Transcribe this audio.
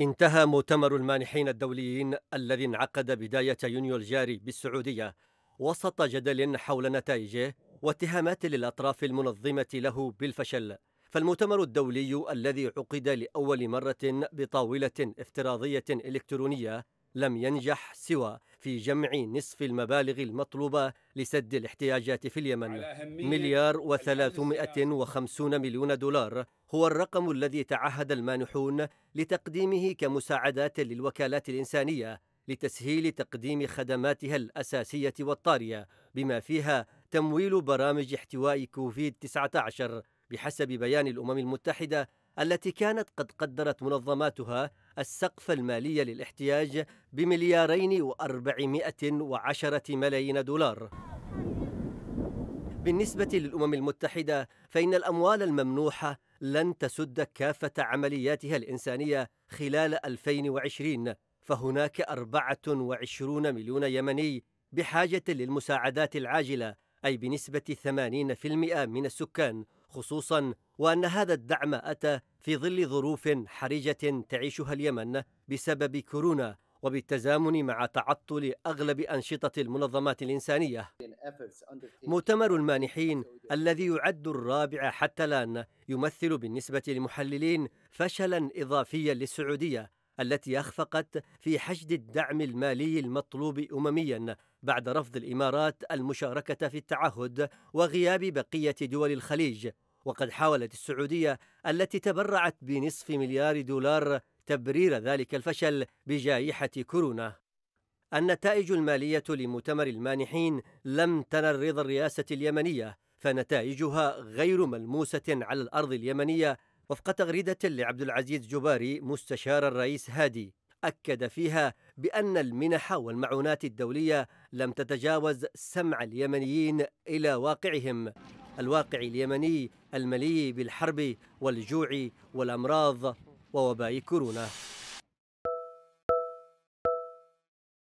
انتهى مؤتمر المانحين الدوليين الذي انعقد بداية يونيو الجاري بالسعودية وسط جدل حول نتائجه واتهامات للأطراف المنظمة له بالفشل فالمؤتمر الدولي الذي عقد لأول مرة بطاولة افتراضية إلكترونية لم ينجح سوى في جمع نصف المبالغ المطلوبة لسد الاحتياجات في اليمن مليار وثلاثمائة وخمسون مليون دولار هو الرقم الذي تعهد المانحون لتقديمه كمساعدات للوكالات الإنسانية لتسهيل تقديم خدماتها الأساسية والطارية بما فيها تمويل برامج احتواء كوفيد 19 بحسب بيان الأمم المتحدة التي كانت قد قدرت منظماتها السقف المالي للاحتياج بمليارين وأربعمائة وعشرة ملايين دولار بالنسبة للأمم المتحدة فإن الأموال الممنوحة لن تسد كافة عملياتها الإنسانية خلال 2020 فهناك 24 مليون يمني بحاجة للمساعدات العاجلة أي بنسبة 80% من السكان خصوصا وان هذا الدعم اتى في ظل ظروف حرجه تعيشها اليمن بسبب كورونا وبالتزامن مع تعطل اغلب انشطه المنظمات الانسانيه. مؤتمر المانحين الذي يعد الرابع حتى الان يمثل بالنسبه للمحللين فشلا اضافيا للسعوديه التي اخفقت في حشد الدعم المالي المطلوب امميا بعد رفض الإمارات المشاركة في التعهد وغياب بقية دول الخليج وقد حاولت السعودية التي تبرعت بنصف مليار دولار تبرير ذلك الفشل بجائحة كورونا النتائج المالية لمؤتمر المانحين لم تنل رضا الرئاسة اليمنية فنتائجها غير ملموسة على الأرض اليمنية وفق تغريدة لعبد العزيز جباري مستشار الرئيس هادي أكد فيها بأن المنح والمعونات الدولية لم تتجاوز سمع اليمنيين إلى واقعهم الواقع اليمني المليء بالحرب والجوع والأمراض ووباء كورونا